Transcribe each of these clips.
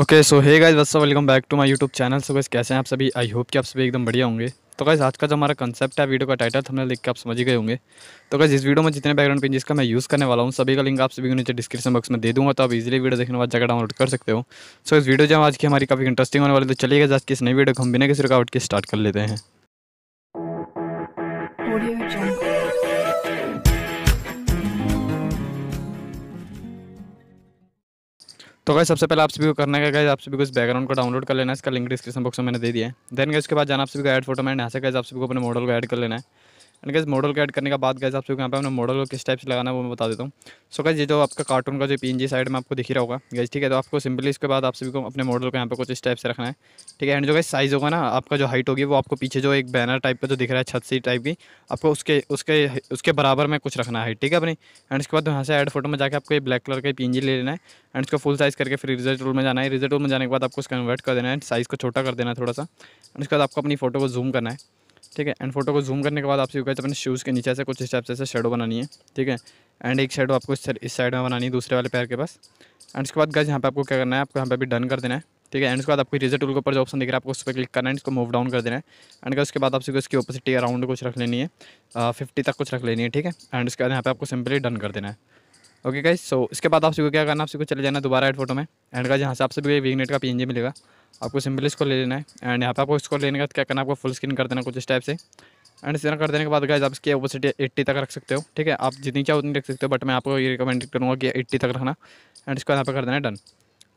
okay so hey guys वस्सा welcome back to my YouTube channel so guys कैसे हैं आप सभी आई होप कि आप सभी एकदम बढ़िया होंगे तो गैस आज का जो हमारा कंसेप्ट है वीडियो का टाइटल तो हमने लिख के आप समझ गए होंगे तो गैस इस वीडियो में जितने बैकग्राउंड पेजेस का मैं यूज़ करने वाला हूँ सभी का लिंक आप सभी को नीचे डिस्क्रिप्शन बॉक्स में दे दूँगा तो आप इजीली वीडियो देखने बाद जगह डाउनलोड कर सकते हो सो इस वीडियो जो आज की हमारी काफ़ी इंटरेस्टिंग होने वाली तो चलिएगा आज की इस नई वीडियो को हम बिना किसी रुकावट के स्टार्ट कर लेते हैं तो गैस सबसे पहले आप सभी को करना है आप सभी को इस बैकग्राउंड को डाउनलोड कर लेना है इसका लिंक डिस्क्रिप्शन बॉक्स में मैंने दे दिया है देन गैस उसके बाद जाना आप सभी को ऐड फोटो में यहाँ से गैस आप सभी को अपने मॉडल को ऐड कर लेना है एंड गैस मॉडल को ऐड करने का बाद गैस आप सबको यहाँ पे हमने मॉडल को किस टाइप से लगाना है वो मैं बता देता हूँ सो गैस ये जो आपका कार्टून का जो पी साइड में आपको दिख रहा होगा गैस ठीक है तो आपको सिंपली इसके बाद आप सभी को अपने मॉडल को यहाँ पे कुछ इस टाइप से रखना है ठीक है एंड जो गैस साइज़ होगा ना आपका जो हाइट होगी वो आपको पीछे जो एक बैनर टाइप का जो दिख रहा है छत सी टाइप की आपको उसके उसके उसके बराबर में कुछ रखना है ठीक है अपनी एंड उसके बाद यहाँ से एड फोटो में जाकर आपको ब्लैक कलर का पी ले लेना है एंड उसको फुल साइज़ करके फिर रिजल्ट रूल में जाना है रिजल्ट रूल में जाने के बाद आपको उसका कन्वर्ट कर देना है साइज़ को छोटा कर देना है थोड़ा सा एंड उसके बाद आपको अपनी फोटो को जूम करना है ठीक है एंड फोटो को जूम करने के बाद आपसे कहते अपने शूज़ के नीचे से कुछ स्टेप से शेडो बनानी है ठीक है एंड एक शेडो आपको इस साइड में बनानी है दूसरे वाले पैर के पास एंड उसके बाद गज यहाँ पे आपको क्या करना है आपको यहाँ पे भी डन कर देना है ठीक है एंड उसके बाद आपको रिजल्ट टूल के ऊपर जो ऑप्शन दिख रहा है आपको उस पर क्लिक करना है इसको मूव डाउन कर देना है एंड उसके बाद आपसे उसकी ओपोसिटी अराउंड कुछ रख लेनी है फिफ्टी तक कुछ रख लेनी है ठीक है एंड उसके बाद यहाँ पे आपको सिंपली डन कर देना है ओके गाइज सो इसके बाद आपसे क्या करना है आपसे चले जाना दोबारा एड फोटो में एंड का जहाँ से आपसे भी वीक नेट का पी मिलेगा आपको सिंपली इसको ले लेना है एंड यहाँ पे आपको इसको लेने का क्या करना है आपको फुल स्क्रीन कर देना कुछ इस टाइप से एंड इस तरह कर देने के बाद गाइज आप इसकी ओपोसिटी एट्टी तक रख सकते हो ठीक है आप जितनी चाहे उतनी रख सकते हो बट मैं आपको ये रिकमेंड करूँगा कि एट्टी तक रखना एंड इसको यहाँ पर कर देना है डन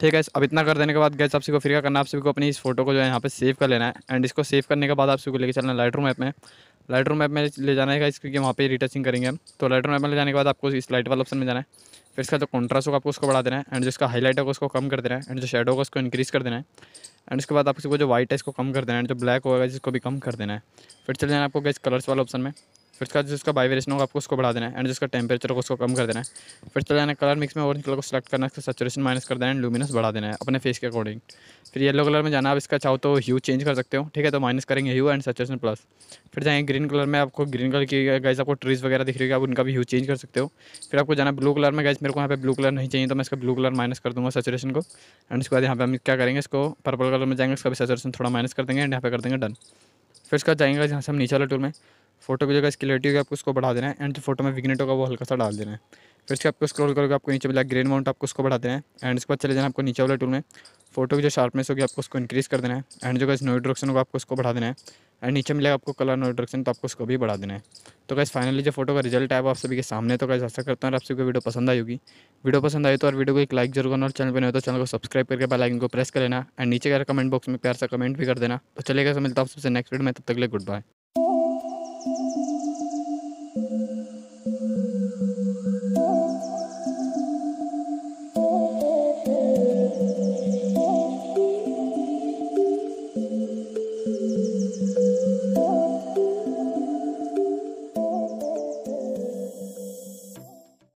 ठीक है अब इतना कर देने के बाद गैस आप सबको फिर क्या करना है आप सभी को अपनी इस फोटो को जो है यहाँ पे सेव कर लेना है एंड इसको सेव करने के बाद आप सभी को लेकर चलना है लाइट रूम ऐप में लाइटर मैप में ले जाना है इस क्योंकि वहाँ पे रिटचिंग करेंगे हम तो लाइटर मैप में ले जाने के बाद आपको इस लाइट वाला ऑप्शन में जाना है फिर इसका जो कॉन्ट्रास्ट होगा आपको उसको बढ़ा देना है एंड जिसका हाईलाइट होगा उसको कम कर देना है एंड जो शेडो होगा उसको इंक्रीज़ कर देना है एंड उसके बाद आपको जो व्हाइट है इसको कम कर देना है एंड जो ब्लैक होगा जिसको भी कम कर देना है फिर चले जाना आपको गैस कलर्स वाला ऑप्शन में फिर उसका जिसका वाइब्रेशन होगा आपको उसको बढ़ा देना है एंड जिसका टेम्परेचर होगा उसको कम कर देना है फिर चले जाना कलर मिक्स में ऑरेंज कलर को सेलेक्ट करना है सेचुरेशन माइनस कर देना है लूमिनस बढ़ा देना है अपने फेस के अकॉर्डिंग फिर येलो कलर में जाना आप इसका चाहो तो ह्यू चेंज कर सकते हो ठीक है तो माइनस करेंगे ह्यू एंड सेचुरेशन प्लस फिर जाएंगे ग्रीन कलर में आपको ग्रीन कलर की गाइज आपको ट्रीज़ वगैरह दिख रही है आप उनका भी ह्यू चेंज कर सकते हो फिर आपको जाना ब्लू कलर में गाइज मेरे को यहाँ पे ब्लू कलर नहीं चाहिए तो मैं इसका ब्लू कलर माइनस कर दूँगा सेचुरेशन को एंड उसके बाद यहाँ पे हम क्या करेंगे इसको पर्पल कलर में जाएंगे उसका भी सेचुरेशन थोड़ा माइनस कर देंगे एंड यहाँ पे कर देंगे डन फिर उसका जाएंगे जहाँ से हम नीचे वाले टूल में फोटो की जगह इसकी लेटी होगी आपको उसको बढ़ा देना है एंड जो फोटो में विग्नेट होगा वो हल्का सा डाल देना है फिर उसके आपको स्क्रॉल करोगे आपको नीचे मिला ग्रेन माउंट आपको उसको बढ़ा देना है एंड इसके बाद चले जाना आपको नीचे वाले टूल में फोटो की जो शार्पनेस होगी आपको उसको इंक्रीज़ कर देना है एंड जो गैस नो डायरेक्शन होगा आपको उसको बढ़ा देना है एंड नीचे मिलेगा आपको कलर नो डायरेक्शन तो आपको उसको भी बढ़ा देना है तो गैस फाइनली जो फोटो का रिजल्ट आया वो आप सभी के सामने तो गैस ऐसा करता हूँ आप सभी को वीडियो पसंद आई होगी वीडियो पसंद आई तो और वीडियो को एक लाइक जरूर करना और चैनल पर नहीं तो चैनल को सब्सक्राइब करके बेल आइकन को प्रेस कर लेना एंड नीचे का कमेंट बॉक्स में प्यार सा कमेंट भी कर देना तो चलेगा मिलता आप सबसे नेक्स्ट वीडियो में तब तक ले गुड बाय